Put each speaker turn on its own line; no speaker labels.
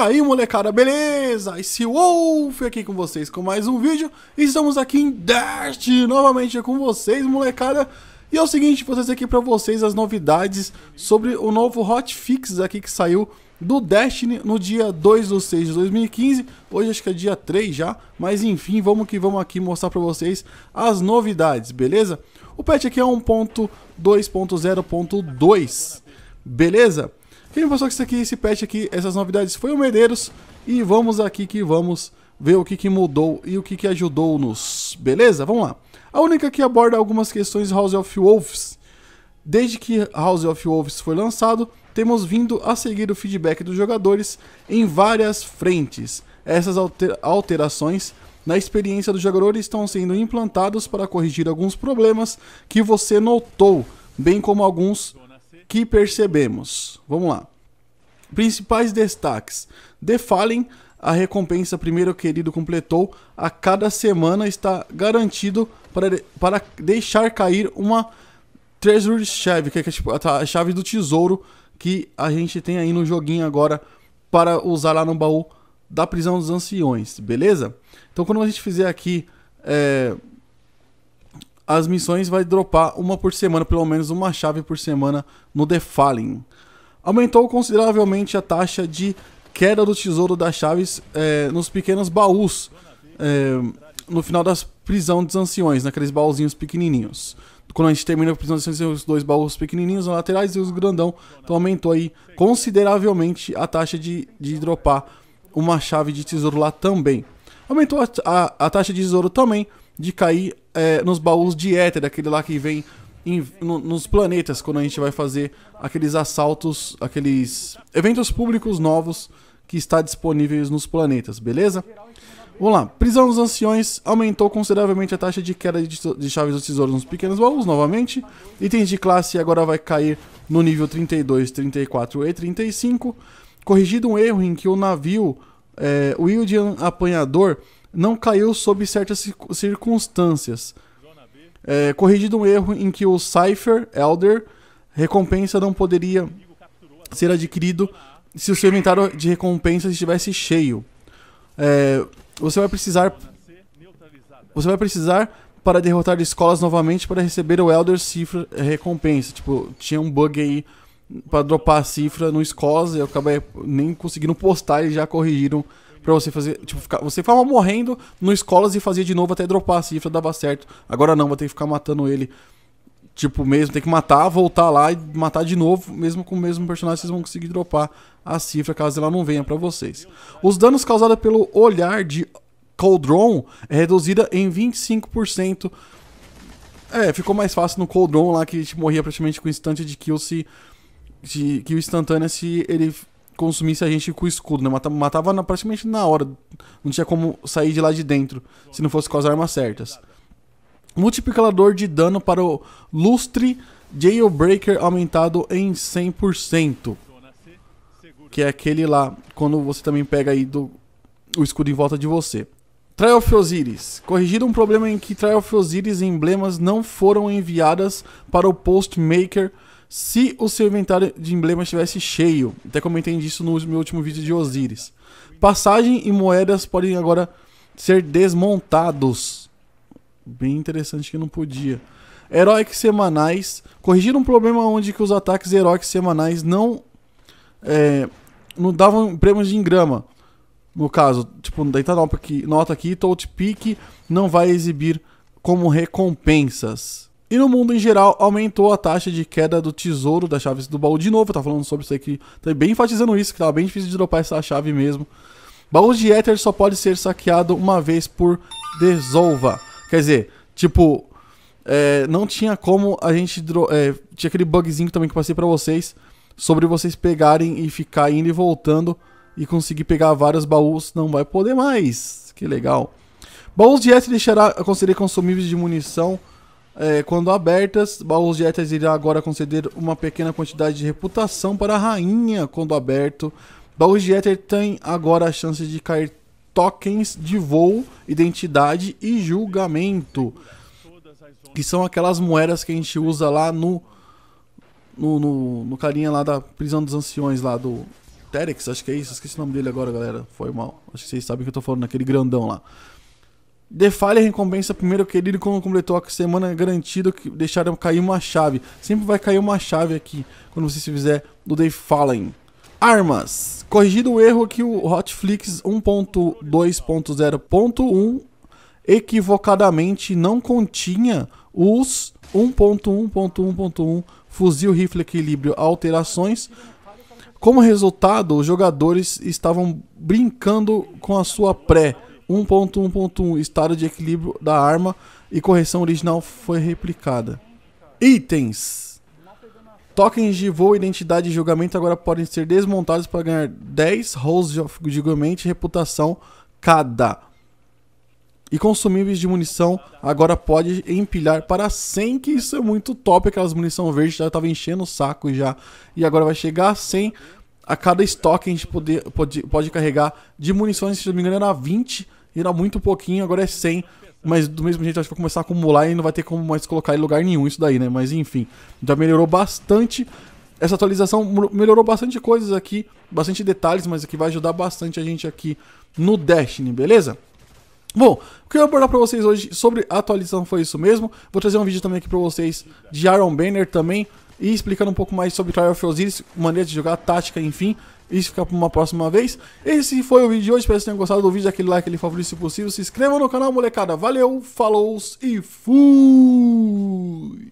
aí, molecada, beleza? Esse Wolf aqui com vocês com mais um vídeo. Estamos aqui em Dust novamente com vocês, molecada. E é o seguinte, vou trazer aqui para vocês as novidades sobre o novo hotfix aqui que saiu do Destiny no dia 2 do 6 de 2015. Hoje acho que é dia 3 já, mas enfim, vamos que vamos aqui mostrar para vocês as novidades, beleza? O patch aqui é 1.2.0.2, beleza? Quem me passou isso aqui, esse patch aqui, essas novidades foi o Medeiros. E vamos aqui que vamos ver o que, que mudou e o que, que ajudou-nos. Beleza? Vamos lá. A única que aborda algumas questões House of Wolves. Desde que House of Wolves foi lançado, temos vindo a seguir o feedback dos jogadores em várias frentes. Essas alterações na experiência dos jogadores estão sendo implantadas para corrigir alguns problemas que você notou, bem como alguns que percebemos. Vamos lá. Principais destaques. The Fallen, a recompensa primeiro querido completou, a cada semana está garantido para, para deixar cair uma Treasure Chave, que é, é tipo, a chave do tesouro que a gente tem aí no joguinho agora para usar lá no baú da prisão dos anciões, beleza? Então quando a gente fizer aqui é, as missões vai dropar uma por semana, pelo menos uma chave por semana no The Fallen. Aumentou consideravelmente a taxa de queda do tesouro das chaves é, nos pequenos baús é, no final das prisão dos anciões, naqueles baúzinhos pequenininhos. Quando a gente termina a prisão dos anciões, os dois baús pequenininhos na laterais e os grandão. Então aumentou aí consideravelmente a taxa de, de dropar uma chave de tesouro lá também. Aumentou a, a, a taxa de tesouro também de cair é, nos baús de éter, aquele lá que vem em, no, nos planetas quando a gente vai fazer aqueles assaltos, aqueles eventos públicos novos que está disponíveis nos planetas, beleza? Vamos lá. Prisão dos anciões aumentou consideravelmente a taxa de queda de, chaves dos tesouros nos pequenos baús, novamente. Itens de classe agora vai cair no nível 32, 34 e 35. Corrigido um erro em que o navio, é, o Wildian Apanhador, não caiu sob certas circunstâncias. É, corrigido um erro em que o Cypher Elder recompensa não poderia ser adquirido se o seu inventário de recompensas estivesse cheio. É, você vai precisar você vai precisar para derrotar escolas novamente para receber o Elder Cifra recompensa. Tipo, tinha um bug aí para dropar a cifra no escolas, eu acabei nem conseguindo postar e já corrigiram para você fazer, tipo, ficar, você ficava morrendo no escolas e fazia de novo até dropar a cifra, dava certo. Agora não, vou ter que ficar matando ele. Tipo, mesmo, tem que matar, voltar lá e matar de novo, mesmo com o mesmo personagem, vocês vão conseguir dropar a cifra caso ela não venha para vocês. Os danos causados pelo olhar de Coldron é reduzida em 25%. É, ficou mais fácil no Coldron lá que a gente morria praticamente com o instante de kill se. De, que o instantâneo se ele consumisse a gente com o escudo, né? Matava, matava na, praticamente na hora. Não tinha como sair de lá de dentro se não fosse com as armas certas. Multiplicador de dano para o lustre Jailbreaker aumentado em 100%. Que é aquele lá, quando você também pega aí do, o escudo em volta de você. Trial of Osiris. Corrigido um problema em que Trial of Osiris emblemas não foram enviadas para o Postmaker Maker se o seu inventário de emblemas estivesse cheio. Até comentei disso no meu último vídeo de Osiris. Passagem e moedas podem agora ser desmontados. Bem interessante que não podia. Heróicos semanais. Corrigiram um problema onde que os ataques heróicos semanais não, é, não davam prêmios de engrama. No caso, tipo, daí tá nota aqui, nota aqui, não vai exibir como recompensas. E no mundo em geral, aumentou a taxa de queda do tesouro das chaves do baú de novo. Eu tava falando sobre isso aqui, tá bem enfatizando isso, que tava bem difícil de dropar essa chave mesmo. Baú de Ether só pode ser saqueado uma vez por Desolva. Quer dizer, tipo, é, não tinha como a gente... É, tinha aquele bugzinho também que passei pra vocês, sobre vocês pegarem e ficar indo e voltando e conseguir pegar vários baús, não vai poder mais. Que legal. Baús de Ether deixará a consumíveis de munição é, quando abertas, de dietas irá agora conceder uma pequena quantidade de reputação para a rainha quando aberto. Baús de Éter tem agora a chance de cair tokens de voo, identidade e julgamento. Que são aquelas moedas que a gente usa lá no. No, no, no carinha lá da prisão dos anciões lá do. Terex, acho que é isso. Esqueci o nome dele agora, galera. Foi mal. Acho que vocês sabem o que eu tô falando, naquele grandão lá a recompensa primeiro querido quando completou a semana garantido que deixaram cair uma chave. Sempre vai cair uma chave aqui quando você fizer do Defallen. Armas. Corrigido o erro que o Hotflix 1.2.0.1 equivocadamente não continha os 1.1.1.1 fuzil rifle equilíbrio alterações. Como resultado, os jogadores estavam brincando com a sua pré 1.1.1 Estado de equilíbrio da arma e correção original foi replicada. Itens: Tokens de voo, identidade e julgamento agora podem ser desmontados para ganhar 10 rolls de julgamento e reputação cada. E consumíveis de munição agora pode empilhar para 100, que isso é muito top. Aquelas munição verde já estava enchendo o saco já. E agora vai chegar a 100 a cada estoque a gente pode, pode, pode carregar de munições, se não me engano era 20, era muito pouquinho, agora é 100, mas do mesmo jeito acho que vai começar a acumular e não vai ter como mais colocar em lugar nenhum isso daí, né? Mas enfim, já então, melhorou bastante, essa atualização melhorou bastante coisas aqui, bastante detalhes, mas aqui vai ajudar bastante a gente aqui no Destiny, beleza? Bom, o que eu vou abordar pra vocês hoje sobre a atualização foi isso mesmo. Vou trazer um vídeo também aqui pra vocês de Iron Banner também, e explicando um pouco mais sobre Trial of Osiris, maneira de jogar, tática, enfim. Isso fica para uma próxima vez. Esse foi o vídeo de hoje, espero que tenham gostado do vídeo, aquele like, aquele favorito se possível. Se inscrevam no canal, molecada. Valeu, falou e fui!